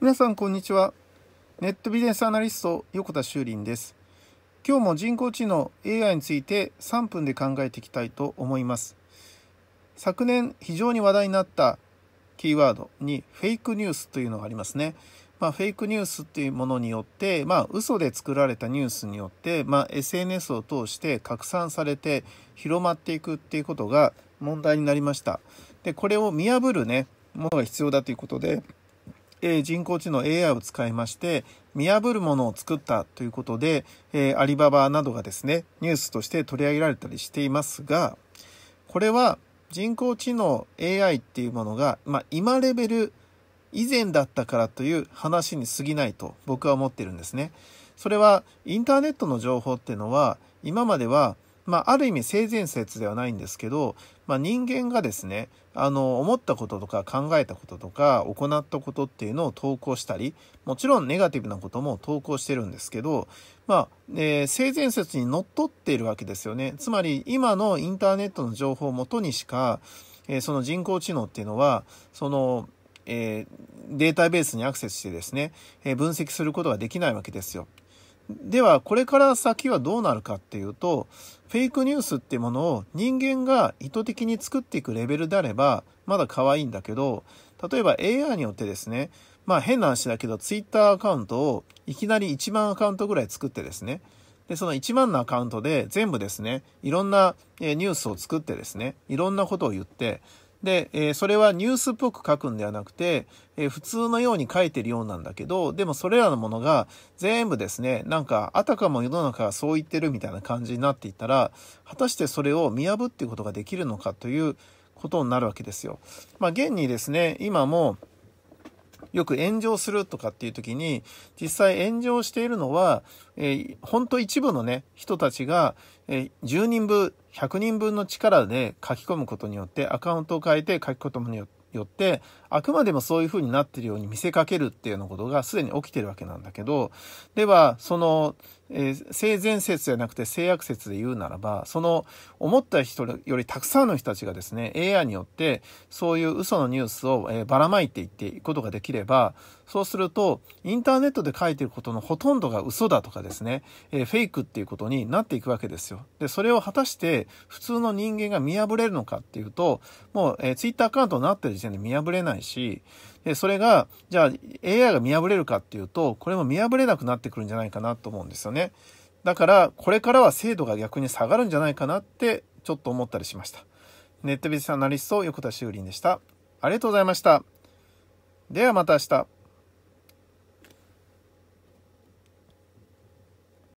皆さんこんにちはネットビジネスアナリスト横田修林です今日も人工知能 AI について3分で考えていきたいと思います昨年非常に話題になったキーワードにフェイクニュースというのがありますねまあ、フェイクニュースっていうものによって、まあ、嘘で作られたニュースによって、まあ、SNS を通して拡散されて広まっていくっていうことが問題になりました。で、これを見破るね、ものが必要だということで、え人工知能 AI を使いまして、見破るものを作ったということで、えアリババなどがですね、ニュースとして取り上げられたりしていますが、これは人工知能 AI っていうものが、まあ、今レベル以前だったからという話に過ぎないと僕は思ってるんですね。それはインターネットの情報っていうのは今まではまあ、ある意味性善説ではないんですけど、まあ、人間がですね、あの、思ったこととか考えたこととか行ったことっていうのを投稿したり、もちろんネガティブなことも投稿してるんですけど、まあ、えー、性善説にのっとっているわけですよね。つまり、今のインターネットの情報をもとにしか、えー、その人工知能っていうのは、その、えー、データベースにアクセスしてですね、え分析することができないわけですよ。では、これから先はどうなるかっていうと、フェイクニュースってものを人間が意図的に作っていくレベルであれば、まだ可愛いんだけど、例えば AI によってですね、まあ変な話だけど、Twitter アカウントをいきなり1万アカウントぐらい作ってですね、で、その1万のアカウントで全部ですね、いろんなニュースを作ってですね、いろんなことを言って、で、えー、それはニュースっぽく書くんではなくて、えー、普通のように書いてるようなんだけど、でもそれらのものが全部ですね、なんかあたかも世の中がそう言ってるみたいな感じになっていたら、果たしてそれを見破っていことができるのかということになるわけですよ。まあ現にですね、今も、よく炎上するとかっていう時に、実際炎上しているのは、えー、ほんと一部のね、人たちが、えー、10人分、100人分の力で書き込むことによって、アカウントを変えて書き込むによって、あくまでもそういう風になってるように見せかけるっていうようなことがすでに起きてるわけなんだけど、では、その、えー、性善説じゃなくて性悪説で言うならば、その思った人よりたくさんの人たちがですね、AI によってそういう嘘のニュースを、えー、ばらまいていっていくことができれば、そうすると、インターネットで書いてることのほとんどが嘘だとかですね、えー、フェイクっていうことになっていくわけですよ。で、それを果たして普通の人間が見破れるのかっていうと、もう、えー、Twitter アカウントになってる時点で見破れないし、で、それが、じゃあ AI が見破れるかっていうと、これも見破れなくなってくるんじゃないかなと思うんですよね。ね。だから、これからは精度が逆に下がるんじゃないかなって、ちょっと思ったりしました。ネットビジネスアナリスト、横田修林でした。ありがとうございました。ではまた明日。